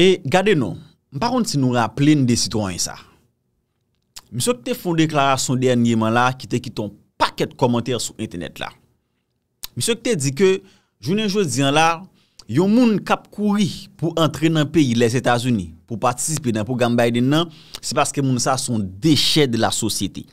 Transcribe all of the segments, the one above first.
E gade nou, mparon ti nou ra plen de sitwany sa. Mse kte fonde klara son dernyeman la, ki te kiton paket komantir sou internet la. Mse kte di ke, jounen jous diyan la, yon moun kap kouri pou antre nan peyi les Etats-Unis, pou patisipi nan program bayi den nan, se paske moun sa son dechet de la sosyete.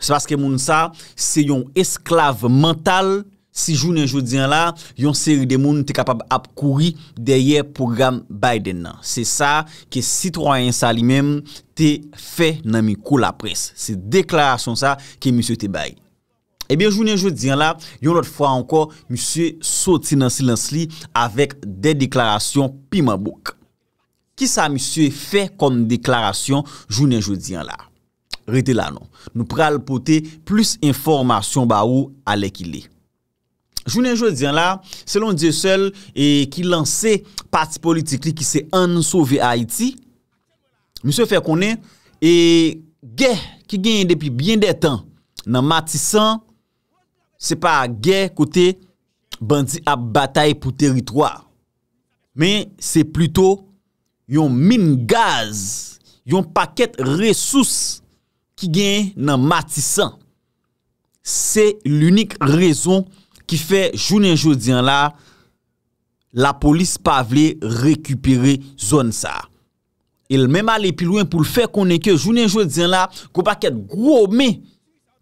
Se paske moun sa, se yon esklav mental, Si jounen joudiyan la, yon seri de moun te kapab ap kouri derye program Biden nan. Se sa ke sitroyen sa li menm te fe nan mi kou la pres. Se deklarasyon sa ke monsye te bay. Ebyen jounen joudiyan la, yon lot fwa anko monsye soti nan silans li avek de deklarasyon pi mabouk. Ki sa monsye fe kon deklarasyon jounen joudiyan la? Rite lanon, nou pral pote plus informasyon ba ou alek ili. Jounen jo diyan la, selon diye sel, e ki lanse pati politik li, ki se an souve Haiti, msè fè konen, e gè, ki genye depi bien de tan, nan matisan, se pa gè kote, bandi ap batay pou teritwa, men se pluto, yon min gaz, yon paket resous, ki genye nan matisan, se l'unik rezon, ki fè jounen joudyen la, la polis pa vle rekupere zon sa. El mèm ale pilouen pou l fè konen ke jounen joudyen la, ko pa ket gwo me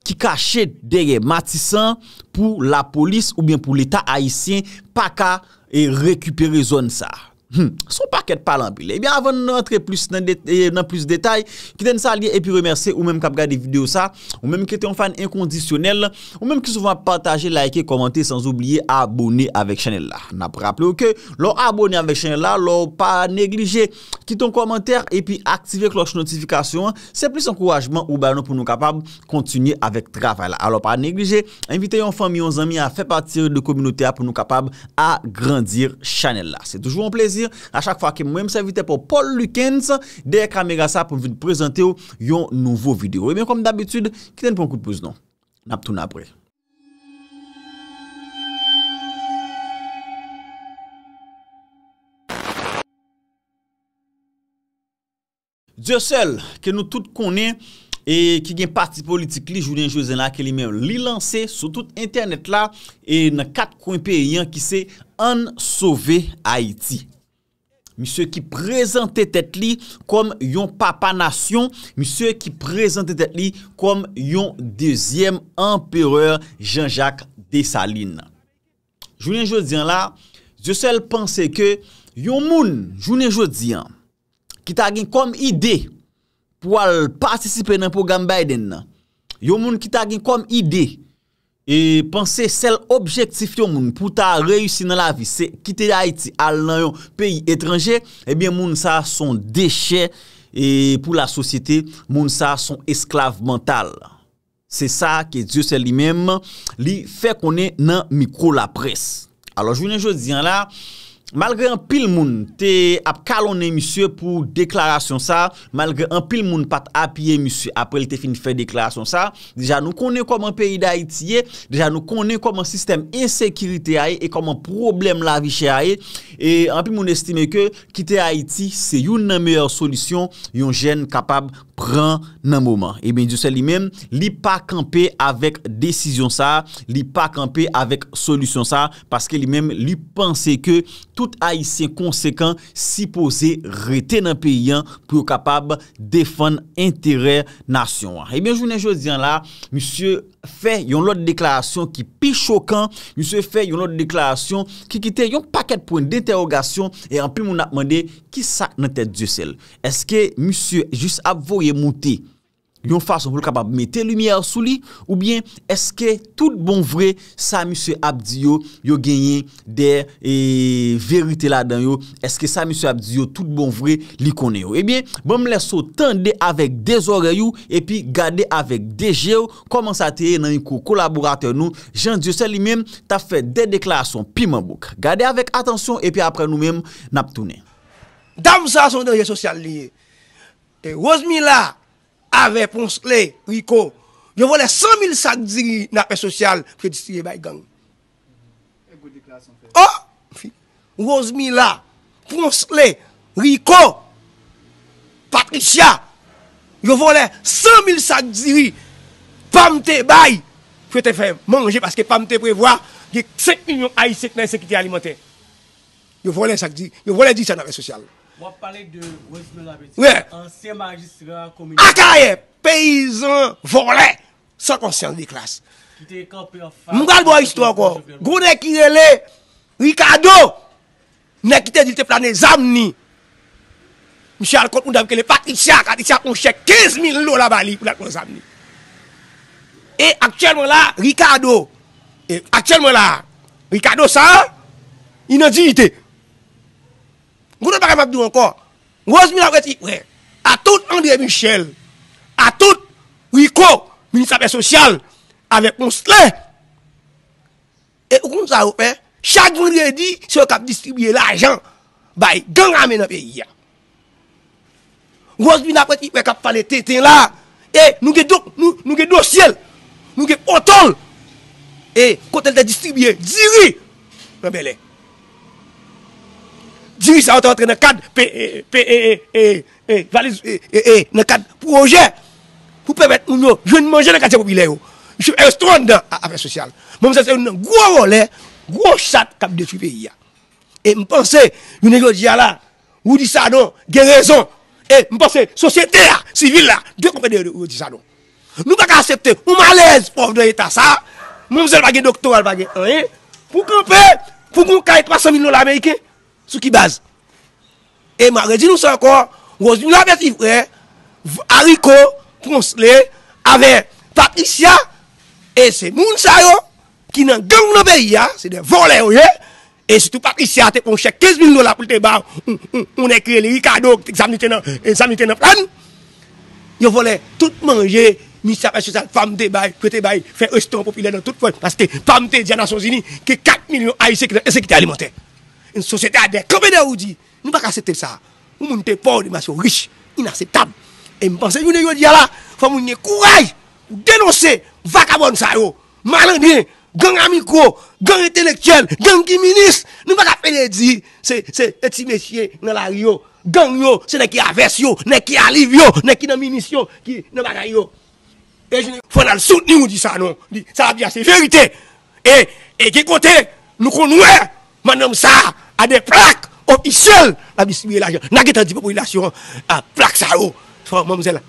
ki kache deye matisan pou la polis ou bien pou l etat haisyen pa ka e rekupere zon sa. Hmm, sou pa ket palan bile Ebyen eh avon nou antre plus nan eh, plus detay Kiten sa liye epi remerse ou menm kap gade video sa Ou menm keten fan inkondisyonel Ou menm ki souvan pataje, like, komante Sans oubliye abone avek chanel la Na pou raple ouke Lou abone avek chanel la Lou pa neglije Kiten komenter epi aktive kloche notifikasyon Se plis ankouajman ou bano pou nou kapab Kontinye avek travay la Lou pa neglije Invite yon fami, yon zami a fe patire de kominote A pou nou kapab a grandir chanel la Se toujou an plezi A chak fwa ke mwen mse evite pou Paul Lukens Deye kamega sa pou vin prezante yo yon nouvo video E eh ben kom d'abitude, kiten pou mwen koupouz non Naptoun apre Diyo sel ke nou tout konen E ki gen parti politik li Julien Jouzen la ke li men li lanse Sou tout internet la E nan kat konpe yon ki se An sove Haiti misye ki prezante tet li kom yon papa nasyon, misye ki prezante tet li kom yon dezyem empereur Jean-Jacques de Saline. Jounen Joudian la, je sel pense ke yon moun, Jounen Joudian, ki tagin kom ide pou al pasisipe nan program Biden, yon moun ki tagin kom ide pou E panse sel objektifyon moun pou ta reyusin nan la vi se kite la iti al nan yon peyi etranje, ebyen moun sa son deche, e pou la sosyete moun sa son esklave mental. Se sa ke Diyos se li menm, li fe konen nan mikro la pres. Alors jounen joun diyan la... malgre an pil moun te ap kalon e misye pou deklarasyon sa malgre an pil moun pat ap ye misye apre li te finifè deklarasyon sa deja nou konen kom an peyi da Haiti ye deja nou konen kom an sistem insekiritè a ye e kom an problem la vichè a ye e an pil moun estime ke kite Haiti se youn nan meyèr solisyon yon jèn kapab pran nan mouman. Ebyen, eh diyo se li mèm li pa kampe avèk desisyon sa, li pa kampe avèk solisyon sa, paske li mèm li panse ke tout aïsien konsekant si pose rete nan peyyan pou yo kapab defan interè nasyon. Ebyen, jounen jò diyan la, monsye fè yon lot de deklarasyon ki pi chokan, monsye fè yon lot de deklarasyon ki kite yon paket pou yon deterogasyon, e an pi moun apmande, ki sa nan te diyo sel? Eske monsye jous apvoye mouti yon fason pou l kapab mette lumiye sou li ou bien eske tout bon vre sa misye abdi yo yo genye de e, verite la dan yo eske sa misye abdi yo tout bon vre li konen yo. E bien, bon m leso tende avek de zore yo epi gade avek deje yo koman sa teye nan yon kou kolaborate nou jan diyo se li men ta fe de deklarasyon pi man bouk. Gade avek atensyon epi apre nou men nap toune Dam sa son deje sosyal liye Te Rozmila, Ave, Ponsle, Riko, yo vole 100.000 sakdiri nan pre-sosyal pre-distriye bay gang. Oh! Rozmila, Ponsle, Riko, Patricia, yo vole 100.000 sakdiri panmte bay pre-te fè manje paske panmte pre-vwa gèk 7.000.000 aisek nan sekite alimentè. Yo vole sakdiri, yo vole distriye nan pre-sosyal. Wap pale de Rosmel Abedine, anse magistra komini. Akaye, peyizan volè, sa konsen di klas. Kite ekampi anfa. Mwal bo a histo anko, gounen kinele, Ricardo, nekite dite planè zamni. Michal kontoun davke le patrisya, katrisya konche 15.000 lò la bali pou lakon zamni. E akchèlman la, Ricardo, akchèlman la, Ricardo sa, inazite. Gwote pa repap di wanko, waz bin apweti, a tout André Michel, a tout Wiko, ministrape social, avep monsle. E wakon sa wapen, chak vandri edi, se wak ap distribye la ajan, bay gang amene peyi ya. Waz bin apweti, wak ap pale te te la, e nou ge dosyel, nou ge otol, e kote lte distribye, ziri, mwenbele. diwi sa wote wote nan kad pe ee, pe ee ee, ee ee, valiz ee ee, ee ee, nan kad proje pou pepe mwen yo jwen mwen jene katiye pou bile ou. Jwen estron de afe social. Mwen mwen se yon nou nou gwo role, gwo chat kab detu pe ya. E mwen pense, yon negro diye la, ou di sa non, gen rezon, e mwen pense, sosyete la, sivil la, do konpene ou di sa non. Nou baka asepte, ou malez, pou mwen ye ta sa, mwen mwen se bagye doktor, bagye, ou ye, pou kon pe, pou kon kaye 300 mil nou la Amerika, Sou ki baz. E ma redi nou sa akor, wos nou apet li vre, hariko, ponseler, ave Patricia, e se moun sa yo, ki nan gen moun obè ya, se de volè yo ye, e se tou Patricia te ponche 15 000 $ pou te bar, moun e kre le Ricardo, teksamite nan plan, yo volè tout manje, misi apè se sal, fam te bay, pou te bay, fe reston populè nan tout fòl, paske fam te di anasyon zini, ke 4 000 000 aisekite alimentè. En sosyete adek, komede ou di, nou bak a sete sa. Moun te pa ou dimasyon riche, inasetab. En mpense, yon yon di ala, fwa moun ye kouraj, denose, vaka bon sa yo. Malenye, gen amiko, gen etelektyen, gen giminis, nou bak a peledzi. Se eti mesye nan la yo, gen yo, se ne ki aves yo, ne ki aliv yo, ne ki naminisyon, ki nan bagay yo. Fwa nan souten yon di sa nou, sa la di ase verite, e gen kote, nou konou e. madame ça a des plaques officielles la distribuer l'argent. N'a pas la population à plaque ça. Oh.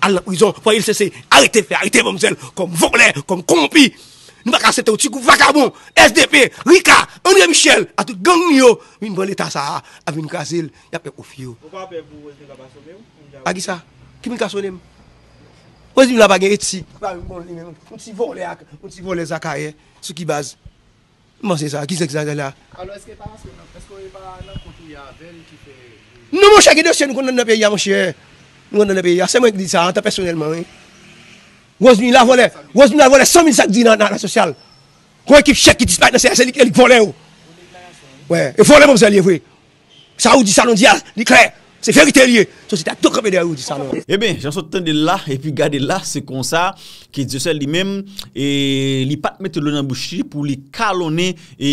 à la prison, faut il cesser faire comme voleur, comme compi. Nous pas accepter vagabond SDP, Rica André Michel à tout gang une bonne ça à une y a pas au fio. A qui ça Qui me pas la ici. On s'y vole, on ce qui base. Mwen se sa, ki se se se la. Ano, eske pa anse, eske ou e pa nan koti ya verite? Nou mwen chèk e dosye nou kon nan nan pe ya, mwen chèk. Nou kon nan nan pe ya, se mwen ki di sa, anta personelman. Waz mi la vole, waz mi la vole 100 000 sakdi nan nan la sosyal. Kon ekip chèk ki dispat nan sè, se lik volen ou. Wè, e volen mwen se liyevwe. Sa ou di sa londia, lik lè. Se verite liyevwe. Sosite a tok ame eh de a ou di salon. Ebe, jansot ten de la, epi gade la, se kon sa, ki dje sel li mem, e li pat mette lonan bouchi, pou li kalone, e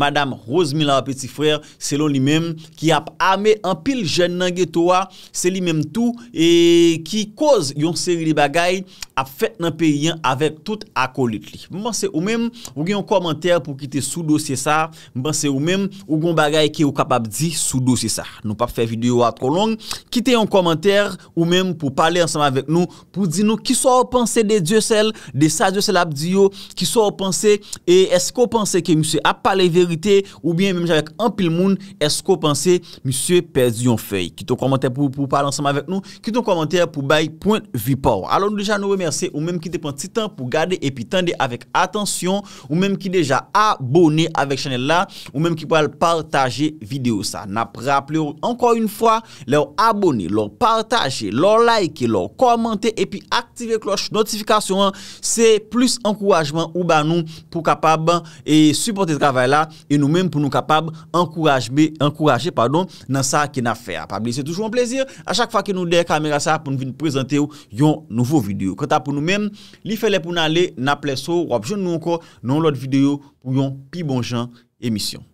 madame Rosemilla wa peti frer, selon li mem, ki ap ame an pil jen nan getoa, se li mem tou, e ki koz yon seri li bagay, ap fet nan periyan, avek tout akolit li. Mbanse ou mem, ou gen yon komenter, pou kite sou dosye sa, mbanse ou mem, ou gen bagay ki ou kapab di, sou dosye sa. Nou pa fe video a tro long, kite, yon komentèr ou mèm pou pale ansema vek nou pou di nou ki sou ou panse de diosel, de sa diosel abdiyo, ki sou ou panse e eskou panse ke msye ap pale verite ou bien mèm javek anpil moun eskou panse msye perdi yon fey ki tou komentèr pou pale ansema vek nou ki tou komentèr pou baye point vipor alo nou deja nou remerse ou mèm ki te pan titan pou gade epi tende avek atensyon ou mèm ki deja abone avek chanel la ou mèm ki pou ale partaje video sa, na praple ou anko yon fwa, lè ou abone lor partaje, lor like, lor komante epi aktive kloche notifikasyon se plus ankourajman ou ban nou pou kapab e supporte travay la e nou men pou nou kapab ankouraje pardon nan sa ki na fè a pabli se toujou an plezir a chak fa ki nou de kamerasa pou nou vin prezante yo yon nouvo video kota pou nou men li fè le pou nan le nan ple so wap joun nou anko nan lot video pou yon pi bonjan emisyon